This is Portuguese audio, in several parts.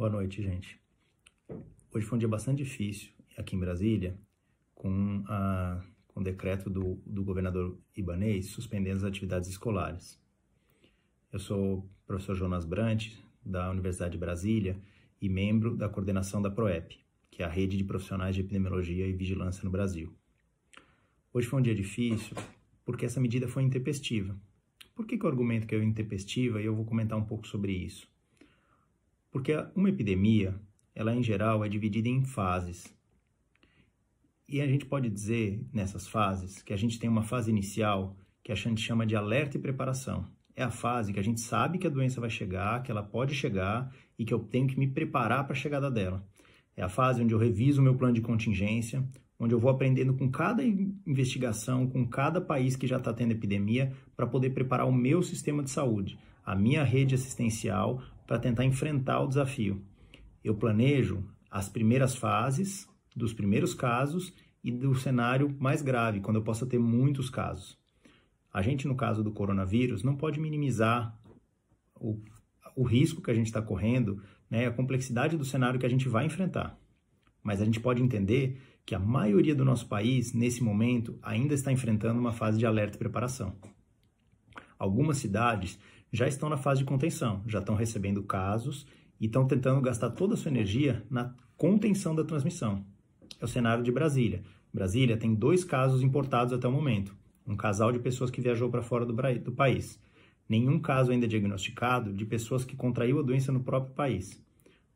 Boa noite, gente. Hoje foi um dia bastante difícil aqui em Brasília, com, a, com o decreto do, do governador Ibanez suspendendo as atividades escolares. Eu sou o professor Jonas Brant, da Universidade de Brasília, e membro da coordenação da PROEP, que é a rede de profissionais de epidemiologia e vigilância no Brasil. Hoje foi um dia difícil porque essa medida foi intempestiva. Por que, que eu argumento que é intempestiva e eu vou comentar um pouco sobre isso? Porque uma epidemia, ela em geral é dividida em fases. E a gente pode dizer nessas fases que a gente tem uma fase inicial que a gente chama de alerta e preparação. É a fase que a gente sabe que a doença vai chegar, que ela pode chegar e que eu tenho que me preparar para a chegada dela. É a fase onde eu reviso o meu plano de contingência, onde eu vou aprendendo com cada investigação, com cada país que já está tendo epidemia, para poder preparar o meu sistema de saúde, a minha rede assistencial, para tentar enfrentar o desafio. Eu planejo as primeiras fases dos primeiros casos e do cenário mais grave, quando eu possa ter muitos casos. A gente, no caso do coronavírus, não pode minimizar o, o risco que a gente está correndo, né, a complexidade do cenário que a gente vai enfrentar. Mas a gente pode entender que a maioria do nosso país, nesse momento, ainda está enfrentando uma fase de alerta e preparação. Algumas cidades já estão na fase de contenção, já estão recebendo casos e estão tentando gastar toda a sua energia na contenção da transmissão. É o cenário de Brasília. Brasília tem dois casos importados até o momento: um casal de pessoas que viajou para fora do, do país. Nenhum caso ainda é diagnosticado de pessoas que contraiu a doença no próprio país.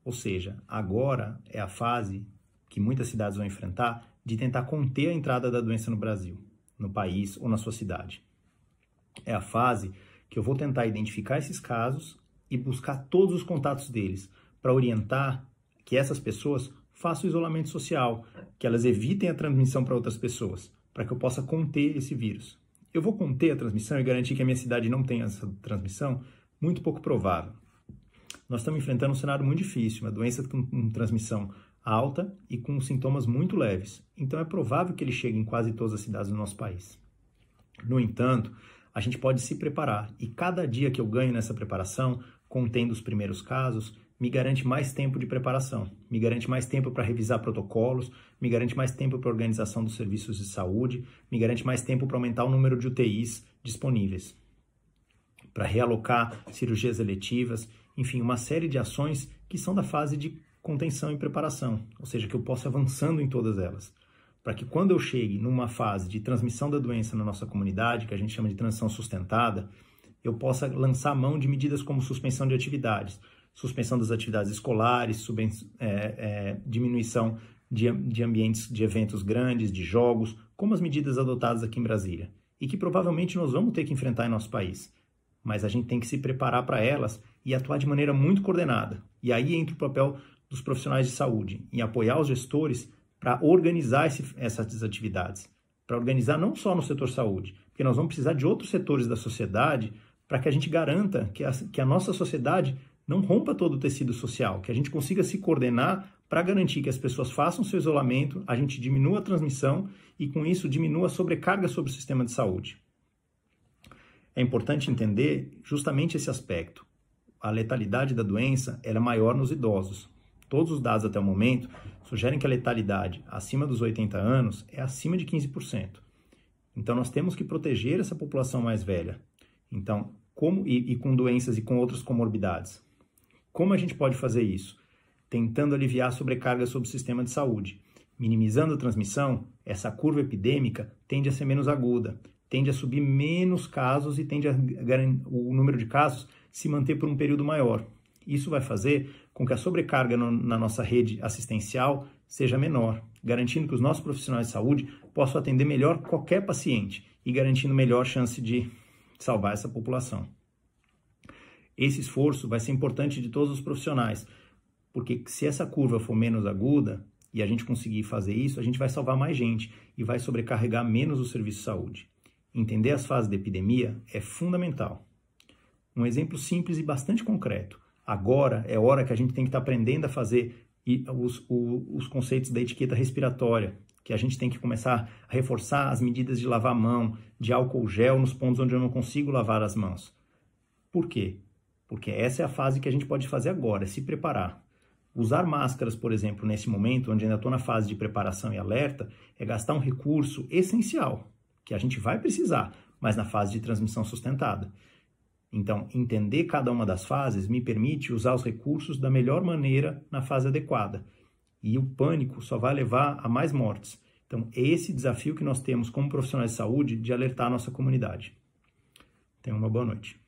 Ou seja, agora é a fase que muitas cidades vão enfrentar de tentar conter a entrada da doença no Brasil, no país ou na sua cidade. É a fase que eu vou tentar identificar esses casos e buscar todos os contatos deles para orientar que essas pessoas façam isolamento social, que elas evitem a transmissão para outras pessoas, para que eu possa conter esse vírus. Eu vou conter a transmissão e garantir que a minha cidade não tenha essa transmissão? Muito pouco provável. Nós estamos enfrentando um cenário muito difícil, uma doença com transmissão alta e com sintomas muito leves. Então é provável que ele chegue em quase todas as cidades do nosso país. No entanto, a gente pode se preparar. E cada dia que eu ganho nessa preparação, contendo os primeiros casos, me garante mais tempo de preparação, me garante mais tempo para revisar protocolos, me garante mais tempo para organização dos serviços de saúde, me garante mais tempo para aumentar o número de UTIs disponíveis, para realocar cirurgias eletivas, enfim, uma série de ações que são da fase de contenção e preparação, ou seja, que eu possa avançando em todas elas para que quando eu chegue numa fase de transmissão da doença na nossa comunidade, que a gente chama de transição sustentada, eu possa lançar mão de medidas como suspensão de atividades, suspensão das atividades escolares, é, é, diminuição de, de ambientes de eventos grandes, de jogos, como as medidas adotadas aqui em Brasília, e que provavelmente nós vamos ter que enfrentar em nosso país. Mas a gente tem que se preparar para elas e atuar de maneira muito coordenada. E aí entra o papel dos profissionais de saúde, em apoiar os gestores para organizar esse, essas atividades, para organizar não só no setor saúde, porque nós vamos precisar de outros setores da sociedade para que a gente garanta que a, que a nossa sociedade não rompa todo o tecido social, que a gente consiga se coordenar para garantir que as pessoas façam seu isolamento, a gente diminua a transmissão e, com isso, diminua a sobrecarga sobre o sistema de saúde. É importante entender justamente esse aspecto. A letalidade da doença é maior nos idosos, Todos os dados até o momento sugerem que a letalidade acima dos 80 anos é acima de 15%. Então nós temos que proteger essa população mais velha. Então, como e, e, com doenças e com outras comorbidades. Como a gente pode fazer isso? Tentando aliviar a sobrecarga sobre o sistema de saúde. Minimizando a transmissão, essa curva epidêmica tende a ser menos aguda, tende a subir menos casos e tende a o número de casos se manter por um período maior. Isso vai fazer com que a sobrecarga no, na nossa rede assistencial seja menor, garantindo que os nossos profissionais de saúde possam atender melhor qualquer paciente e garantindo melhor chance de salvar essa população. Esse esforço vai ser importante de todos os profissionais, porque se essa curva for menos aguda e a gente conseguir fazer isso, a gente vai salvar mais gente e vai sobrecarregar menos o serviço de saúde. Entender as fases da epidemia é fundamental. Um exemplo simples e bastante concreto. Agora é hora que a gente tem que estar tá aprendendo a fazer os, o, os conceitos da etiqueta respiratória, que a gente tem que começar a reforçar as medidas de lavar a mão, de álcool gel nos pontos onde eu não consigo lavar as mãos. Por quê? Porque essa é a fase que a gente pode fazer agora, é se preparar. Usar máscaras, por exemplo, nesse momento, onde ainda estou na fase de preparação e alerta, é gastar um recurso essencial, que a gente vai precisar, mas na fase de transmissão sustentada. Então, entender cada uma das fases me permite usar os recursos da melhor maneira na fase adequada. E o pânico só vai levar a mais mortes. Então, é esse desafio que nós temos como profissionais de saúde de alertar a nossa comunidade. Tenha uma boa noite.